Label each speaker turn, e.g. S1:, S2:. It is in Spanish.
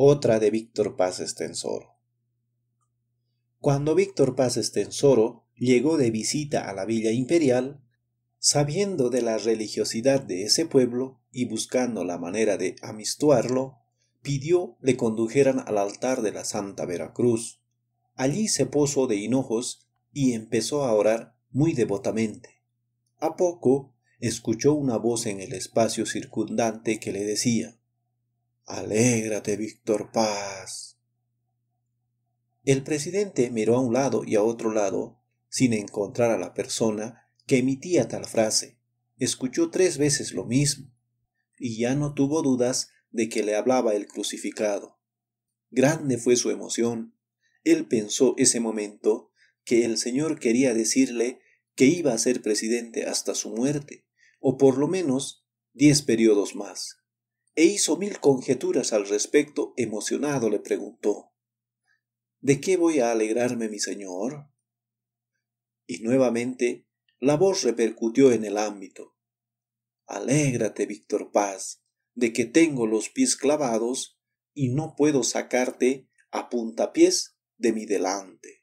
S1: otra de Víctor Paz Estensoro. Cuando Víctor Paz Estensoro llegó de visita a la Villa Imperial, sabiendo de la religiosidad de ese pueblo y buscando la manera de amistuarlo, pidió le condujeran al altar de la Santa Veracruz. Allí se posó de hinojos y empezó a orar muy devotamente. A poco escuchó una voz en el espacio circundante que le decía Alégrate, Víctor Paz. El presidente miró a un lado y a otro lado, sin encontrar a la persona que emitía tal frase. Escuchó tres veces lo mismo, y ya no tuvo dudas de que le hablaba el crucificado. Grande fue su emoción. Él pensó ese momento que el Señor quería decirle que iba a ser presidente hasta su muerte, o por lo menos diez periodos más e hizo mil conjeturas al respecto, emocionado le preguntó, ¿De qué voy a alegrarme, mi señor? Y nuevamente la voz repercutió en el ámbito. Alégrate, Víctor Paz, de que tengo los pies clavados y no puedo sacarte a puntapiés de mi delante.